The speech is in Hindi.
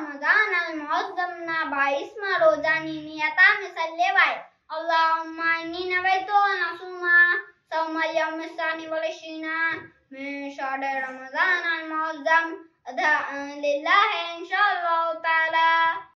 रमजान अल मुअज्जमना बाइस्म रोजानी नियता मिसल्ले वाय अल्लाहुम्मा इन्नी नवैतु नसुमा सौम यौम सानी वल शीना मैं शॉर्ट रमजान अल मुअज्जम अदा लिल्लाह